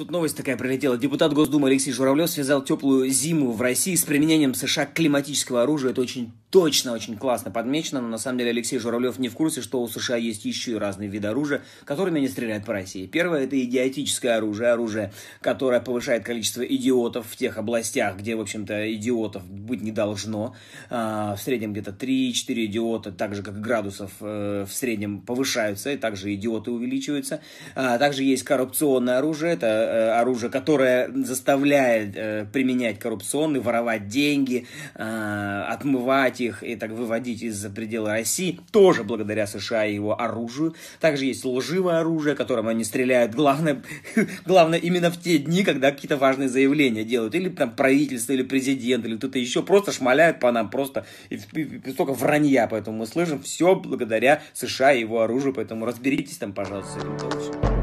Тут новость такая прилетела. Депутат Госдумы Алексей Журавлев связал теплую зиму в России с применением США климатического оружия. Это очень точно очень классно подмечено, но на самом деле Алексей Журавлев не в курсе, что у США есть еще и разные виды оружия, которыми они стреляют по России. Первое – это идиотическое оружие, оружие, которое повышает количество идиотов в тех областях, где, в общем-то, идиотов быть не должно. А, в среднем где-то 3-4 идиота, так же, как градусов э, в среднем повышаются, и также идиоты увеличиваются. А, также есть коррупционное оружие, это э, оружие, которое заставляет э, применять коррупционный, воровать деньги, а, отмывать изымать их и так выводить из-за предела России, тоже благодаря США и его оружию. Также есть лживое оружие, которым они стреляют, главное, главное именно в те дни, когда какие-то важные заявления делают, или там правительство, или президент, или кто-то еще, просто шмаляют по нам, просто и, и, и столько вранья, поэтому мы слышим все благодаря США и его оружию, поэтому разберитесь там, пожалуйста, с этим тоже.